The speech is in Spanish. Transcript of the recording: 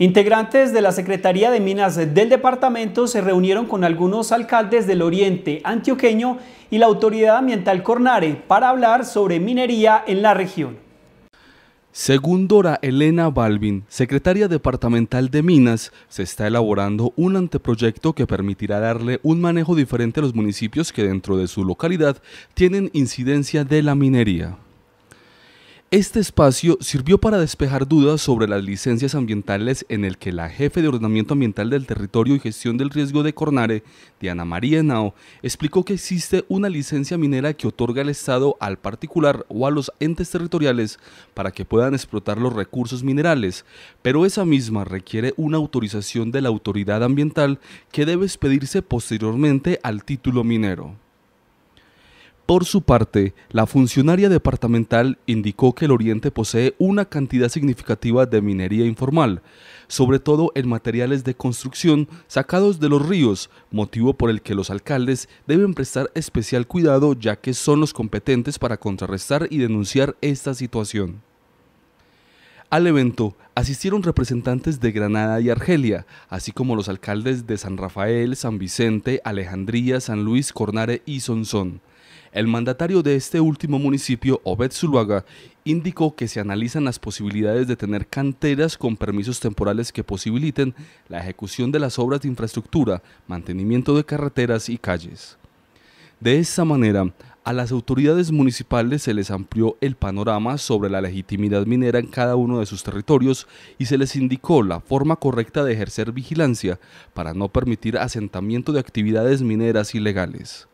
Integrantes de la Secretaría de Minas del departamento se reunieron con algunos alcaldes del oriente antioqueño y la autoridad ambiental Cornare para hablar sobre minería en la región. Según Dora Elena Balvin, secretaria departamental de Minas, se está elaborando un anteproyecto que permitirá darle un manejo diferente a los municipios que dentro de su localidad tienen incidencia de la minería. Este espacio sirvió para despejar dudas sobre las licencias ambientales en el que la jefe de ordenamiento ambiental del territorio y gestión del riesgo de Cornare, Diana María Nao, explicó que existe una licencia minera que otorga el Estado al particular o a los entes territoriales para que puedan explotar los recursos minerales, pero esa misma requiere una autorización de la autoridad ambiental que debe expedirse posteriormente al título minero. Por su parte, la funcionaria departamental indicó que el Oriente posee una cantidad significativa de minería informal, sobre todo en materiales de construcción sacados de los ríos, motivo por el que los alcaldes deben prestar especial cuidado ya que son los competentes para contrarrestar y denunciar esta situación. Al evento asistieron representantes de Granada y Argelia, así como los alcaldes de San Rafael, San Vicente, Alejandría, San Luis, Cornare y Sonsón. El mandatario de este último municipio, Obed indicó que se analizan las posibilidades de tener canteras con permisos temporales que posibiliten la ejecución de las obras de infraestructura, mantenimiento de carreteras y calles. De esta manera, a las autoridades municipales se les amplió el panorama sobre la legitimidad minera en cada uno de sus territorios y se les indicó la forma correcta de ejercer vigilancia para no permitir asentamiento de actividades mineras ilegales.